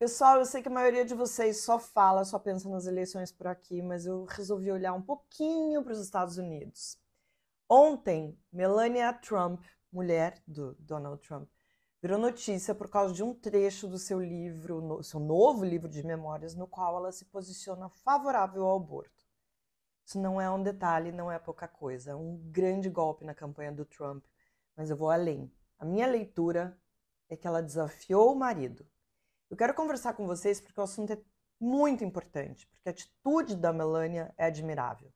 Pessoal, eu sei que a maioria de vocês só fala, só pensa nas eleições por aqui, mas eu resolvi olhar um pouquinho para os Estados Unidos. Ontem, Melania Trump, mulher do Donald Trump, virou notícia por causa de um trecho do seu livro, seu novo livro de memórias, no qual ela se posiciona favorável ao aborto. Isso não é um detalhe, não é pouca coisa, é um grande golpe na campanha do Trump, mas eu vou além. A minha leitura é que ela desafiou o marido eu quero conversar com vocês porque o assunto é muito importante, porque a atitude da Melania é admirável.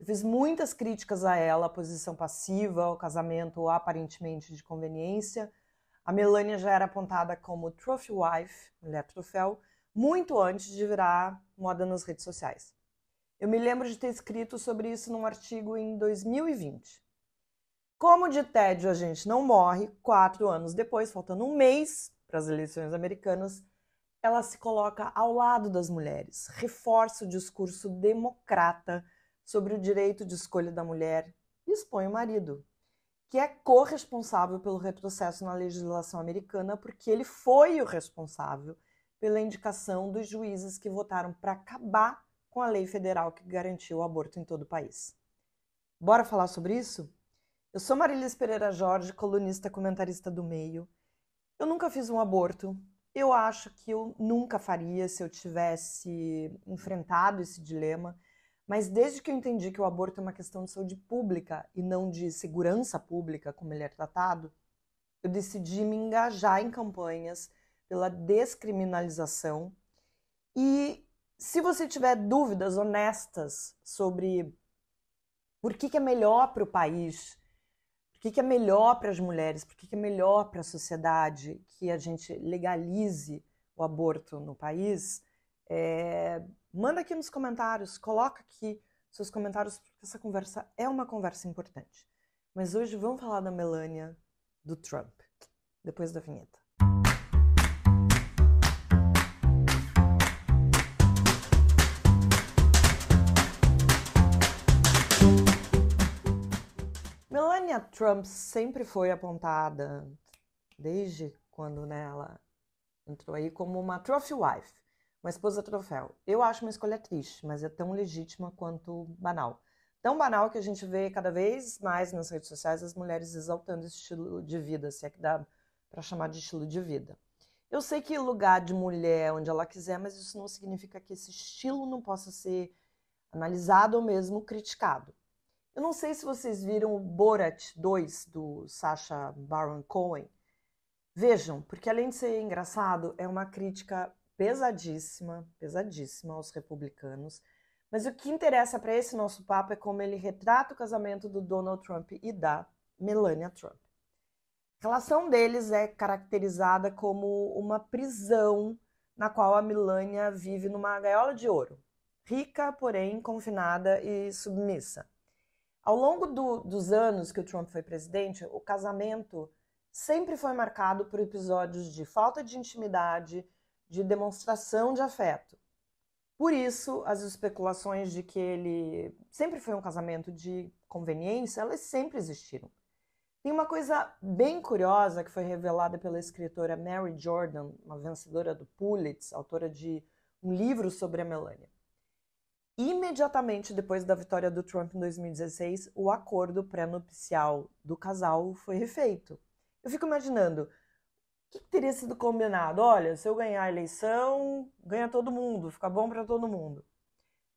Eu fiz muitas críticas a ela, a posição passiva, o casamento aparentemente de conveniência. A Melania já era apontada como trophy wife, mulher troféu, muito antes de virar moda nas redes sociais. Eu me lembro de ter escrito sobre isso num artigo em 2020. Como de tédio a gente não morre, quatro anos depois, faltando um mês para as eleições americanas, ela se coloca ao lado das mulheres, reforça o discurso democrata sobre o direito de escolha da mulher e expõe o marido, que é corresponsável pelo retrocesso na legislação americana porque ele foi o responsável pela indicação dos juízes que votaram para acabar com a lei federal que garantiu o aborto em todo o país. Bora falar sobre isso? Eu sou Marilis Pereira Jorge, colunista comentarista do Meio. Eu nunca fiz um aborto, eu acho que eu nunca faria se eu tivesse enfrentado esse dilema, mas desde que eu entendi que o aborto é uma questão de saúde pública e não de segurança pública, como ele é tratado, eu decidi me engajar em campanhas pela descriminalização. E se você tiver dúvidas honestas sobre por que, que é melhor para o país que, que é melhor para as mulheres, por que, que é melhor para a sociedade que a gente legalize o aborto no país, é, manda aqui nos comentários, coloca aqui seus comentários, porque essa conversa é uma conversa importante. Mas hoje vamos falar da Melania do Trump, depois da vinheta. Melania Trump sempre foi apontada, desde quando né, ela entrou aí, como uma trophy wife, uma esposa troféu. Eu acho uma escolha triste, mas é tão legítima quanto banal. Tão banal que a gente vê cada vez mais nas redes sociais as mulheres exaltando esse estilo de vida, se é que dá para chamar de estilo de vida. Eu sei que lugar de mulher onde ela quiser, mas isso não significa que esse estilo não possa ser analisado ou mesmo criticado. Eu não sei se vocês viram o Borat 2 do Sacha Baron Cohen. Vejam, porque além de ser engraçado, é uma crítica pesadíssima, pesadíssima aos republicanos. Mas o que interessa para esse nosso papo é como ele retrata o casamento do Donald Trump e da Melania Trump. A relação deles é caracterizada como uma prisão na qual a Melania vive numa gaiola de ouro, rica, porém confinada e submissa. Ao longo do, dos anos que o Trump foi presidente, o casamento sempre foi marcado por episódios de falta de intimidade, de demonstração de afeto. Por isso, as especulações de que ele sempre foi um casamento de conveniência, elas sempre existiram. Tem uma coisa bem curiosa que foi revelada pela escritora Mary Jordan, uma vencedora do Pulitzer, autora de um livro sobre a Melania. Imediatamente depois da vitória do Trump em 2016, o acordo pré-nupcial do casal foi refeito. Eu fico imaginando o que teria sido combinado. Olha, se eu ganhar a eleição, ganha todo mundo, fica bom para todo mundo.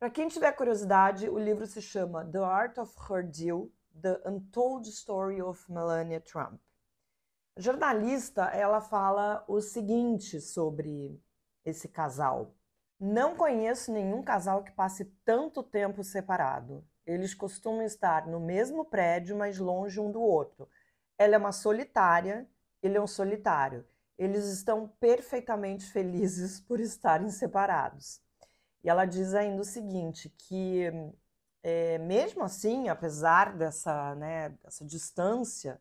Para quem tiver curiosidade, o livro se chama The Art of Her Deal: The Untold Story of Melania Trump. A jornalista, ela fala o seguinte sobre esse casal. Não conheço nenhum casal que passe tanto tempo separado. Eles costumam estar no mesmo prédio, mas longe um do outro. Ela é uma solitária, ele é um solitário. Eles estão perfeitamente felizes por estarem separados. E ela diz ainda o seguinte: que é, mesmo assim, apesar dessa, né, dessa distância,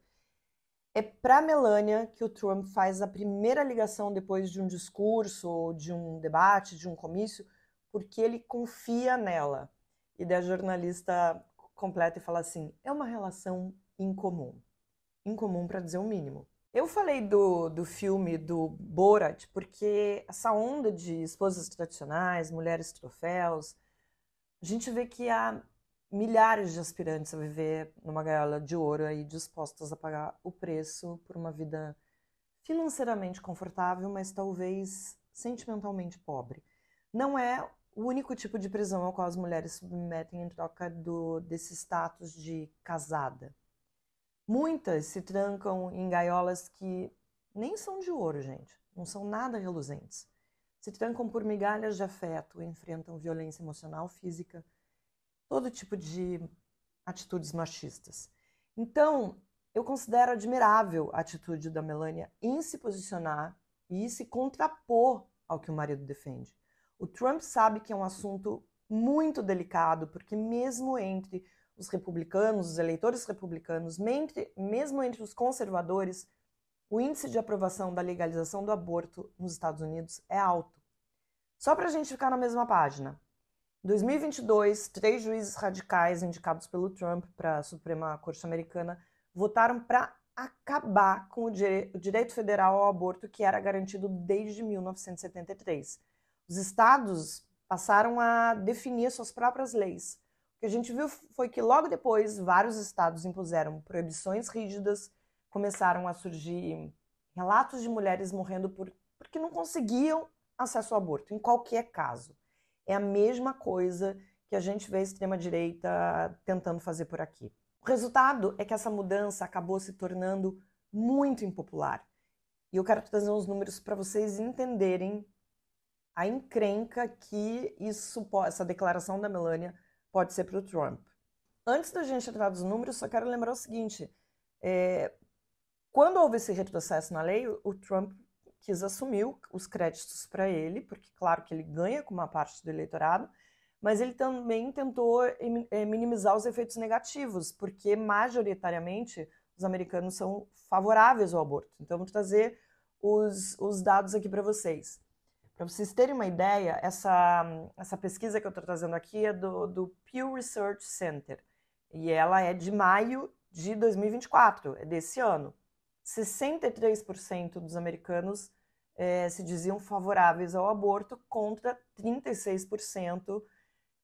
é para Melania que o Trump faz a primeira ligação depois de um discurso, ou de um debate, de um comício, porque ele confia nela. E da jornalista completa e fala assim: é uma relação incomum. Incomum para dizer o mínimo. Eu falei do, do filme do Borat porque essa onda de esposas tradicionais, mulheres troféus, a gente vê que a milhares de aspirantes a viver numa gaiola de ouro aí dispostas a pagar o preço por uma vida financeiramente confortável, mas talvez sentimentalmente pobre. Não é o único tipo de prisão ao qual as mulheres submetem em troca do, desse status de casada. Muitas se trancam em gaiolas que nem são de ouro, gente, não são nada reluzentes. Se trancam por migalhas de afeto, enfrentam violência emocional, física, todo tipo de atitudes machistas. Então, eu considero admirável a atitude da Melania em se posicionar e se contrapor ao que o marido defende. O Trump sabe que é um assunto muito delicado, porque mesmo entre os republicanos, os eleitores republicanos, mesmo entre os conservadores, o índice de aprovação da legalização do aborto nos Estados Unidos é alto. Só para a gente ficar na mesma página, 2022, três juízes radicais indicados pelo Trump para a Suprema Corte Americana votaram para acabar com o, dire o direito federal ao aborto que era garantido desde 1973. Os estados passaram a definir suas próprias leis. O que a gente viu foi que logo depois vários estados impuseram proibições rígidas, começaram a surgir relatos de mulheres morrendo por, porque não conseguiam acesso ao aborto, em qualquer caso. É a mesma coisa que a gente vê a extrema-direita tentando fazer por aqui. O resultado é que essa mudança acabou se tornando muito impopular. E eu quero trazer uns números para vocês entenderem a encrenca que isso, essa declaração da Melania pode ser para o Trump. Antes da gente entrar nos números, só quero lembrar o seguinte: é, quando houve esse retrocesso na lei, o Trump quis assumir os créditos para ele, porque, claro, que ele ganha com uma parte do eleitorado, mas ele também tentou é, minimizar os efeitos negativos, porque, majoritariamente, os americanos são favoráveis ao aborto. Então, vou trazer os, os dados aqui para vocês. Para vocês terem uma ideia, essa, essa pesquisa que eu estou trazendo aqui é do, do Pew Research Center, e ela é de maio de 2024, é desse ano. 63% dos americanos é, se diziam favoráveis ao aborto contra 36%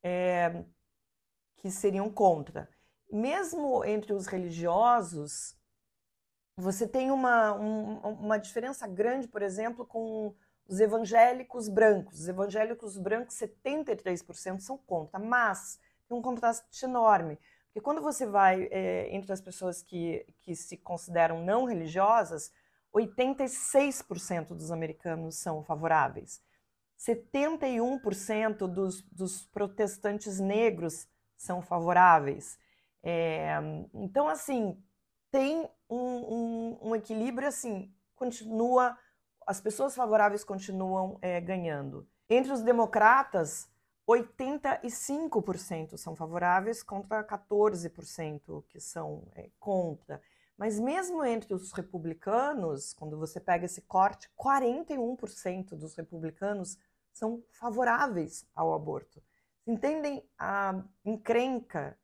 é, que seriam contra. Mesmo entre os religiosos, você tem uma, um, uma diferença grande, por exemplo, com os evangélicos brancos. Os evangélicos brancos, 73% são contra, mas tem um contraste enorme porque quando você vai é, entre as pessoas que, que se consideram não religiosas, 86% dos americanos são favoráveis. 71% dos, dos protestantes negros são favoráveis. É, então, assim, tem um, um, um, equilíbrio, assim, continua, as pessoas favoráveis continuam é, ganhando. Entre os democratas, 85% são favoráveis contra 14% que são é, contra. Mas mesmo entre os republicanos, quando você pega esse corte, 41% dos republicanos são favoráveis ao aborto. Entendem a encrenca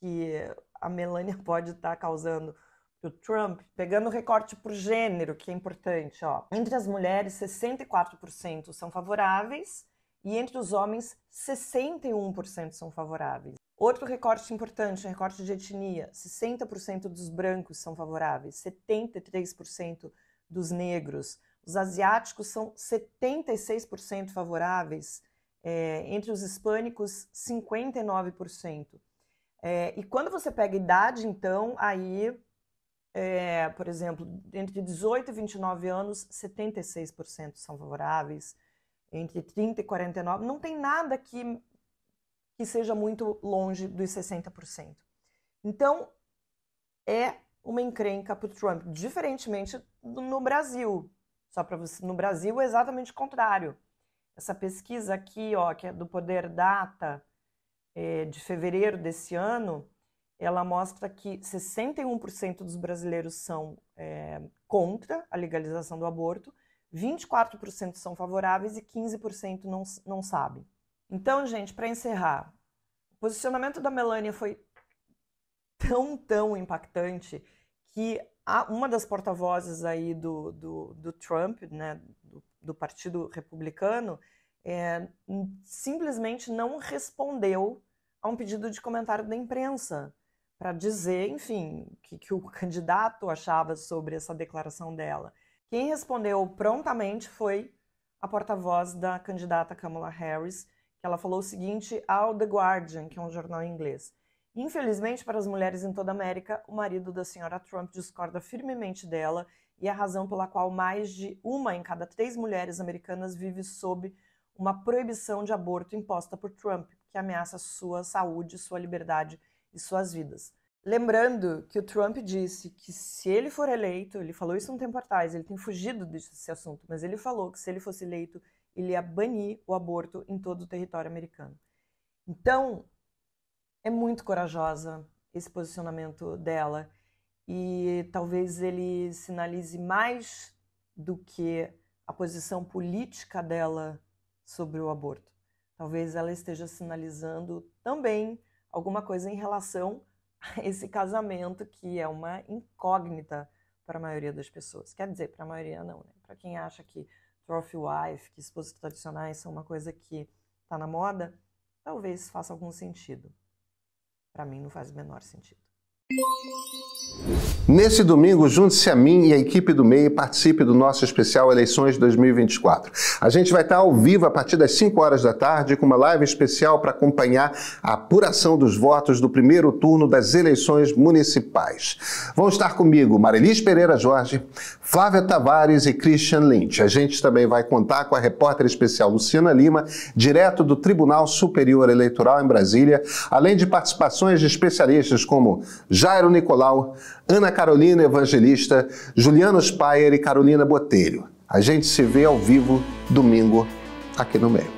que a Melania pode estar causando para o Trump, pegando o recorte por gênero, que é importante. Ó. Entre as mulheres, 64% são favoráveis e entre os homens, 61% são favoráveis. Outro recorte importante, um recorte de etnia, 60% dos brancos são favoráveis, 73% dos negros. Os asiáticos são 76% favoráveis, é, entre os hispânicos, 59%. É, e quando você pega idade, então, aí, é, por exemplo, entre 18 e 29 anos, 76% são favoráveis, entre 30 e 49, não tem nada que, que seja muito longe dos 60%. Então, é uma encrenca para o Trump, diferentemente no Brasil. Só para você, no Brasil é exatamente o contrário. Essa pesquisa aqui, ó, que é do Poder Data, é, de fevereiro desse ano, ela mostra que 61% dos brasileiros são é, contra a legalização do aborto 24% são favoráveis e 15% não, não sabem. Então, gente, para encerrar, o posicionamento da Melania foi tão, tão impactante que uma das porta-vozes aí do, do, do, Trump, né, do, do Partido Republicano, é, simplesmente não respondeu a um pedido de comentário da imprensa para dizer, enfim, o que, que o candidato achava sobre essa declaração dela. Quem respondeu prontamente foi a porta-voz da candidata Kamala Harris, que ela falou o seguinte ao The Guardian, que é um jornal inglês. Infelizmente para as mulheres em toda a América, o marido da senhora Trump discorda firmemente dela e é a razão pela qual mais de uma em cada três mulheres americanas vive sob uma proibição de aborto imposta por Trump, que ameaça sua saúde, sua liberdade e suas vidas. Lembrando que o Trump disse que se ele for eleito, ele falou isso um tempo atrás, ele tem fugido desse assunto, mas ele falou que se ele fosse eleito, ele ia banir o aborto em todo o território americano. Então, é muito corajosa esse posicionamento dela e talvez ele sinalize mais do que a posição política dela sobre o aborto. Talvez ela esteja sinalizando também alguma coisa em relação esse casamento que é uma incógnita para a maioria das pessoas. Quer dizer, para a maioria não, né? Para quem acha que trophy wife, que esposas tradicionais são uma coisa que está na moda, talvez faça algum sentido. Para mim não faz o menor sentido. Nesse domingo, junte-se a mim e a equipe do MEI e participe do nosso especial Eleições 2024. A gente vai estar ao vivo a partir das 5 horas da tarde com uma live especial para acompanhar a apuração dos votos do primeiro turno das eleições municipais. Vão estar comigo Marilis Pereira Jorge, Flávia Tavares e Christian Lynch. A gente também vai contar com a repórter especial Luciana Lima, direto do Tribunal Superior Eleitoral em Brasília, além de participações de especialistas como Jairo Nicolau, Ana Carolina Evangelista, Juliano Spayer e Carolina Botelho. A gente se vê ao vivo domingo aqui no meio.